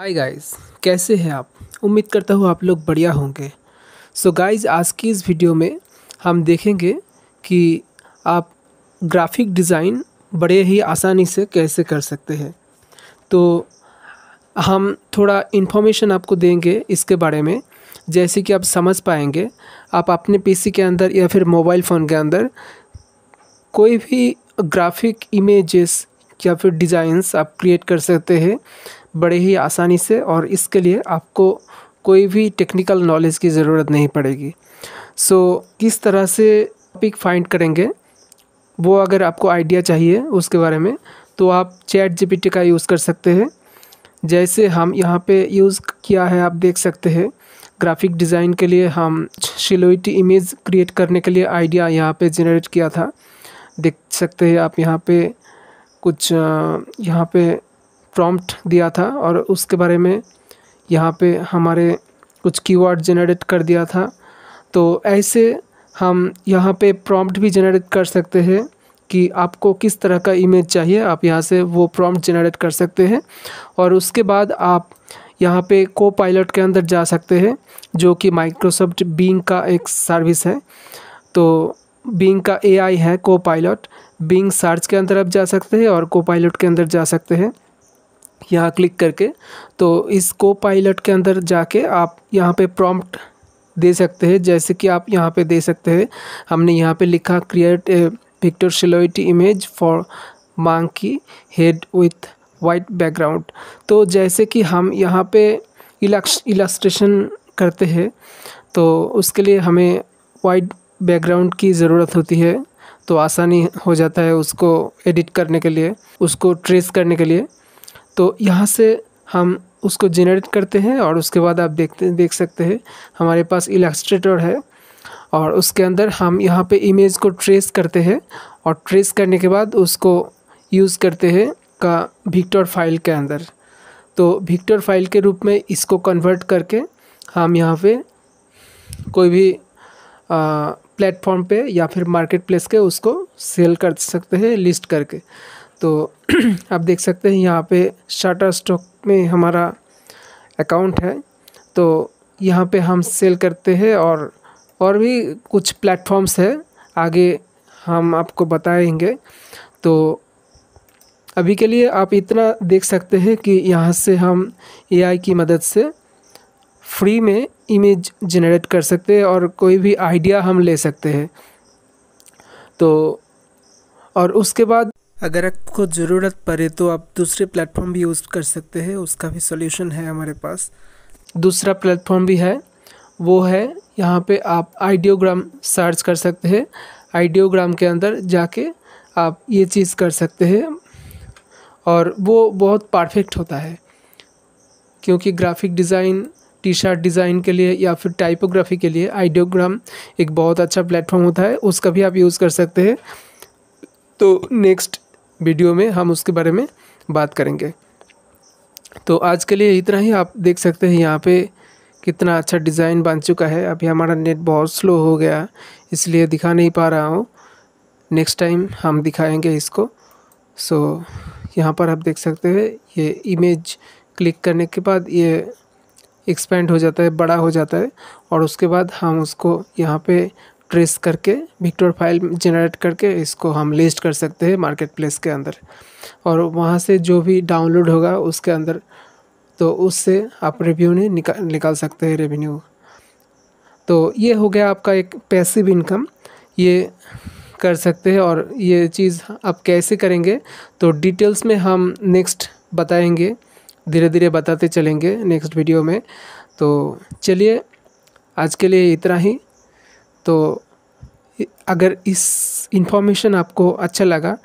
hi guys कैसे हैं आप उम्मीद करता हूँ आप लोग बढ़िया होंगे सो so गाइस आज की इस वीडियो में हम देखेंगे कि आप ग्राफिक डिज़ाइन बड़े ही आसानी से कैसे कर सकते हैं तो हम थोड़ा इन्फॉर्मेशन आपको देंगे इसके बारे में जैसे कि आप समझ पाएंगे आप अपने पीसी के अंदर या फिर मोबाइल फ़ोन के अंदर कोई भी ग्राफिक इमेजेस या फिर डिज़ाइंस आप क्रिएट कर सकते हैं बड़े ही आसानी से और इसके लिए आपको कोई भी टेक्निकल नॉलेज की ज़रूरत नहीं पड़ेगी सो so, किस तरह से टॉपिक फाइंड करेंगे वो अगर आपको आइडिया चाहिए उसके बारे में तो आप चैट जीपीटी का यूज़ कर सकते हैं जैसे हम यहाँ पे यूज़ किया है आप देख सकते हैं ग्राफिक डिज़ाइन के लिए हम शिलोइटी इमेज क्रिएट करने के लिए आइडिया यहाँ पे जनरेट किया था देख सकते हैं आप यहाँ पे कुछ यहाँ पे प्रॉम्प्ट दिया था और उसके बारे में यहाँ पे हमारे कुछ कीवर्ड जनरेट कर दिया था तो ऐसे हम यहाँ पे प्रॉम्प्ट भी जनरेट कर सकते हैं कि आपको किस तरह का इमेज चाहिए आप यहाँ से वो प्रॉम्प्ट जनरेट कर सकते हैं और उसके बाद आप यहाँ पे को पायलट के अंदर जा सकते हैं जो कि माइक्रोसॉफ्ट बिंग का एक सर्विस है तो बिंग का एआई है को पायलट बिंग सर्च के अंदर आप जा सकते हैं और को पायलट के अंदर जा सकते हैं यहाँ क्लिक करके तो इस को पायलट के अंदर जाके आप यहाँ पे प्रॉम्प्ट दे सकते हैं जैसे कि आप यहाँ पे दे सकते हैं हमने यहाँ पे लिखा create a picture silhouette image for मांग की हेड विथ वाइट बैकग्राउंड तो जैसे कि हम यहाँ पे इलास्ट्रेशन करते हैं तो उसके लिए हमें वाइट बैकग्राउंड की ज़रूरत होती है तो आसानी हो जाता है उसको एडिट करने के लिए उसको ट्रेस करने के लिए तो यहाँ से हम उसको जेनरेट करते हैं और उसके बाद आप देखते देख सकते हैं हमारे पास इलेक्स्ट्रेटर है और उसके अंदर हम यहाँ पे इमेज को ट्रेस करते हैं और ट्रेस करने के बाद उसको यूज़ करते हैं का विक्टर फाइल के अंदर तो विक्टर फाइल के रूप में इसको कन्वर्ट करके हम यहाँ पे कोई भी प्लेटफॉर्म पे या फिर मार्केट प्लेस के उसको सेल कर सकते हैं लिस्ट करके तो आप देख सकते हैं यहाँ पे शाटा स्टॉक में हमारा अकाउंट है तो यहाँ पे हम सेल करते हैं और और भी कुछ प्लेटफॉर्म्स है आगे हम आपको बताएंगे तो अभी के लिए आप इतना देख सकते हैं कि यहाँ से हम एआई की मदद से फ्री में इमेज जनरेट कर सकते हैं और कोई भी आइडिया हम ले सकते हैं तो और उसके बाद अगर आपको ज़रूरत पड़े तो आप दूसरे प्लेटफॉर्म भी यूज़ कर सकते हैं उसका भी सोल्यूशन है हमारे पास दूसरा प्लेटफॉर्म भी है वो है यहाँ पे आप आइडियोग्राम सर्च कर सकते हैं आइडियोग्राम के अंदर जाके आप ये चीज़ कर सकते हैं और वो बहुत परफेक्ट होता है क्योंकि graphic design T shirt design के लिए या फिर टाइपोग्राफी के लिए आइडियोग्राम एक बहुत अच्छा प्लेटफॉर्म होता है उसका भी आप यूज़ कर सकते हैं तो नेक्स्ट वीडियो में हम उसके बारे में बात करेंगे तो आज के लिए इतना ही आप देख सकते हैं यहाँ पे कितना अच्छा डिज़ाइन बन चुका है अभी हमारा नेट बहुत स्लो हो गया इसलिए दिखा नहीं पा रहा हूँ नेक्स्ट टाइम हम दिखाएंगे इसको सो so, यहाँ पर आप देख सकते हैं ये इमेज क्लिक करने के बाद ये एक्सपेंड हो जाता है बड़ा हो जाता है और उसके बाद हम उसको यहाँ पे ट्रेस करके विक्टर फाइल जनरेट करके इसको हम लिस्ट कर सकते हैं मार्केट प्लेस के अंदर और वहाँ से जो भी डाउनलोड होगा उसके अंदर तो उससे आप रेवेन्यू नहीं निका, निकाल सकते हैं रेवेन्यू तो ये हो गया आपका एक पैसिव इनकम ये कर सकते हैं और ये चीज़ आप कैसे करेंगे तो डिटेल्स में हम नेक्स्ट बताएंगे धीरे धीरे बताते चलेंगे नेक्स्ट वीडियो में तो चलिए आज के लिए इतना ही तो अगर इस इन्फॉर्मेशन आपको अच्छा लगा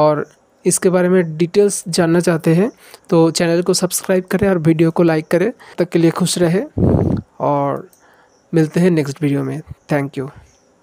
और इसके बारे में डिटेल्स जानना चाहते हैं तो चैनल को सब्सक्राइब करें और वीडियो को लाइक करें तब के लिए खुश रहे और मिलते हैं नेक्स्ट वीडियो में थैंक यू